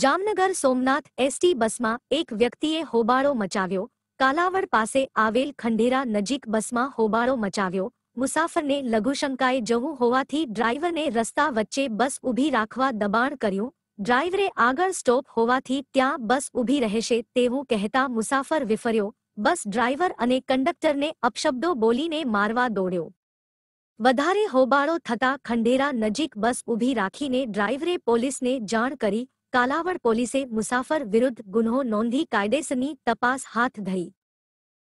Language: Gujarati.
જામનગર સોમનાથ એસટી બસમાં એક વ્યક્તિએ હોબાળો મચાવ્યો કાલાવડ પાસે આવેલ ખંડેરા નજીક બસમાં હોબાળો મચાવ્યો મુસાફરને લઘુશંકાએ જવું હોવાથી ડ્રાઈવરને રસ્તા વચ્ચે બસ ઊભી રાખવા દબાણ કર્યું ડ્રાઈવરે આગળ સ્ટોપ હોવાથી ત્યાં બસ ઊભી રહેશે તેવું કહેતા મુસાફર વિફર્યો બસ ડ્રાઈવર અને કંડક્ટરને અપશબ્દો બોલીને મારવા દોડ્યો વધારે હોબાળો થતા ખંડેરા નજીક બસ ઊભી રાખીને ડ્રાઈવરે પોલીસને જાણ કરી कालावड़ पोलिसे मुसाफर विरुद्ध गुन्हो नोंधी कायदेसनी तपास हाथ धई